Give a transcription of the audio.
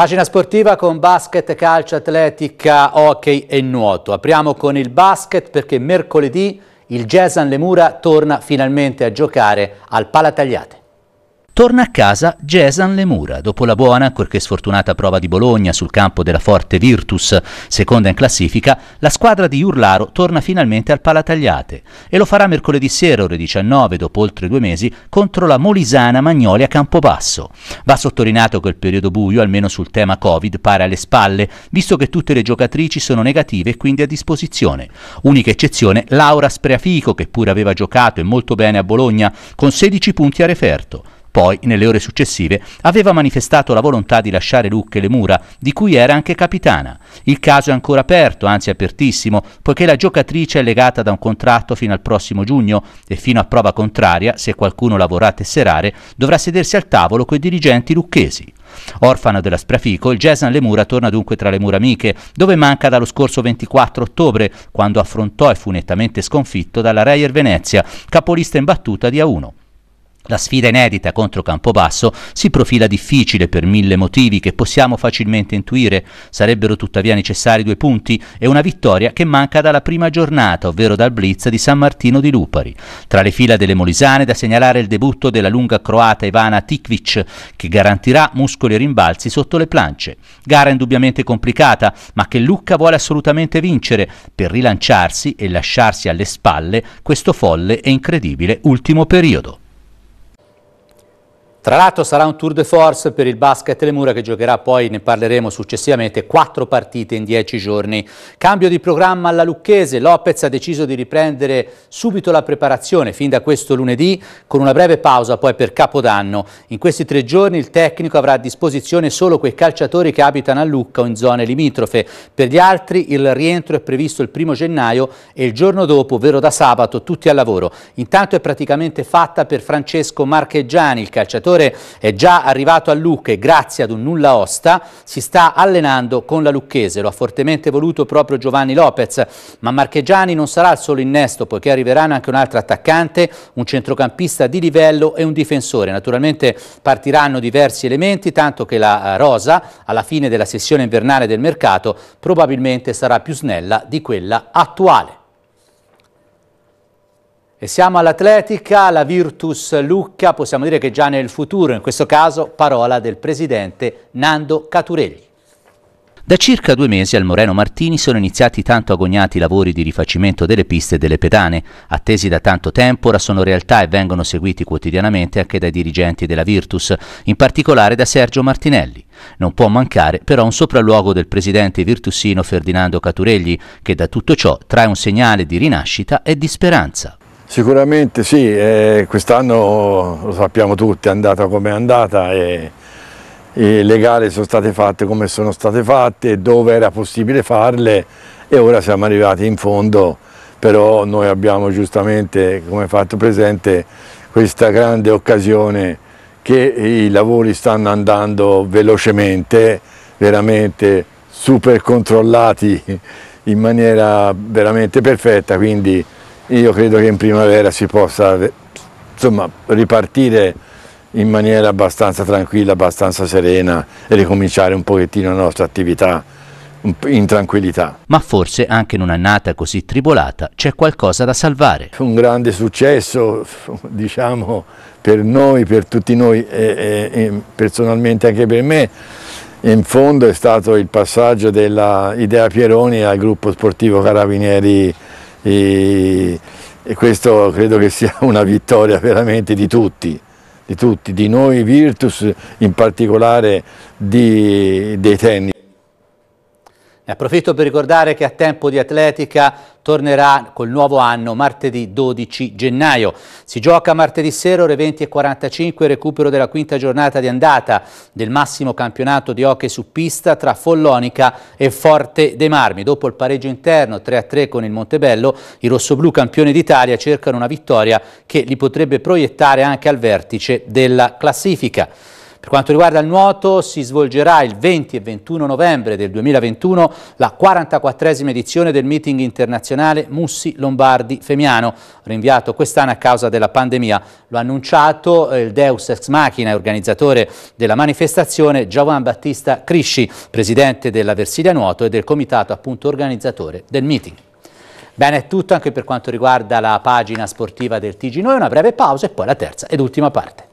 Pagina sportiva con basket, calcio, atletica, hockey e nuoto. Apriamo con il basket perché mercoledì il Gesan Lemura torna finalmente a giocare al Palatagliate. Torna a casa Gesan Lemura, dopo la buona, ancorché sfortunata prova di Bologna sul campo della Forte Virtus, seconda in classifica, la squadra di Urlaro torna finalmente al Palatagliate e lo farà mercoledì sera ore 19, dopo oltre due mesi, contro la Molisana Magnoli a Campobasso. Va sottolineato che il periodo buio, almeno sul tema Covid, pare alle spalle, visto che tutte le giocatrici sono negative e quindi a disposizione. Unica eccezione Laura Spreafico, che pure aveva giocato e molto bene a Bologna, con 16 punti a referto. Poi, nelle ore successive, aveva manifestato la volontà di lasciare Lucche le mura, di cui era anche capitana. Il caso è ancora aperto, anzi apertissimo, poiché la giocatrice è legata da un contratto fino al prossimo giugno e fino a prova contraria, se qualcuno la vorrà tesserare, dovrà sedersi al tavolo coi dirigenti lucchesi. Orfano della Sprafico, il Gesan Lemura torna dunque tra le mura amiche, dove manca dallo scorso 24 ottobre, quando affrontò e fu nettamente sconfitto dalla Reyer Venezia, capolista in battuta di A1. La sfida inedita contro Campobasso si profila difficile per mille motivi che possiamo facilmente intuire. Sarebbero tuttavia necessari due punti e una vittoria che manca dalla prima giornata, ovvero dal blitz di San Martino di Lupari. Tra le fila delle Molisane da segnalare il debutto della lunga croata Ivana Tikvic, che garantirà muscoli e rimbalzi sotto le planche. Gara indubbiamente complicata, ma che Lucca vuole assolutamente vincere per rilanciarsi e lasciarsi alle spalle questo folle e incredibile ultimo periodo. Tra l'altro sarà un tour de force per il basket Mura che giocherà poi, ne parleremo successivamente, quattro partite in dieci giorni. Cambio di programma alla Lucchese, Lopez ha deciso di riprendere subito la preparazione fin da questo lunedì con una breve pausa poi per Capodanno. In questi tre giorni il tecnico avrà a disposizione solo quei calciatori che abitano a Lucca o in zone limitrofe. Per gli altri il rientro è previsto il primo gennaio e il giorno dopo, ovvero da sabato, tutti al lavoro. Intanto è praticamente fatta per Francesco Marcheggiani, il calciatore giocatore è già arrivato a Lucca e grazie ad un nulla osta si sta allenando con la Lucchese. Lo ha fortemente voluto proprio Giovanni Lopez, ma Marchegiani non sarà il solo innesto poiché arriveranno anche un altro attaccante, un centrocampista di livello e un difensore. Naturalmente partiranno diversi elementi, tanto che la eh, rosa alla fine della sessione invernale del mercato probabilmente sarà più snella di quella attuale. E siamo all'Atletica, la Virtus Lucca, possiamo dire che già nel futuro, in questo caso parola del presidente Nando Caturelli. Da circa due mesi al Moreno Martini sono iniziati tanto agognati lavori di rifacimento delle piste e delle pedane. Attesi da tanto tempo, ora sono realtà e vengono seguiti quotidianamente anche dai dirigenti della Virtus, in particolare da Sergio Martinelli. Non può mancare però un sopralluogo del presidente virtussino Ferdinando Caturegli, che da tutto ciò trae un segnale di rinascita e di speranza. Sicuramente sì, eh, quest'anno lo sappiamo tutti, è andata come è andata e, e le gare sono state fatte come sono state fatte, dove era possibile farle e ora siamo arrivati in fondo, però noi abbiamo giustamente, come fatto presente, questa grande occasione che i lavori stanno andando velocemente, veramente super controllati in maniera veramente perfetta, quindi io credo che in primavera si possa insomma, ripartire in maniera abbastanza tranquilla, abbastanza serena e ricominciare un pochettino la nostra attività in tranquillità. Ma forse anche in un'annata così tribolata c'è qualcosa da salvare. Un grande successo, diciamo, per noi, per tutti noi e, e, e personalmente anche per me, in fondo è stato il passaggio dell'idea Pieroni al gruppo sportivo Carabinieri e, e questo credo che sia una vittoria veramente di tutti, di tutti, di noi Virtus, in particolare di, dei tennis. Ne approfitto per ricordare che a tempo di atletica tornerà col nuovo anno martedì 12 gennaio. Si gioca martedì sera ore 20.45 recupero della quinta giornata di andata del massimo campionato di hockey su pista tra Follonica e Forte dei Marmi. Dopo il pareggio interno 3-3 con il Montebello, i rossoblù campioni d'Italia cercano una vittoria che li potrebbe proiettare anche al vertice della classifica. Per quanto riguarda il nuoto si svolgerà il 20 e 21 novembre del 2021 la 44esima edizione del meeting internazionale Mussi Lombardi Femiano, rinviato quest'anno a causa della pandemia. Lo ha annunciato eh, il Deus Ex Machina, organizzatore della manifestazione, Giovan Battista Crisci, presidente della Versilia Nuoto e del comitato appunto organizzatore del meeting. Bene, è tutto anche per quanto riguarda la pagina sportiva del TG Noi, una breve pausa e poi la terza ed ultima parte.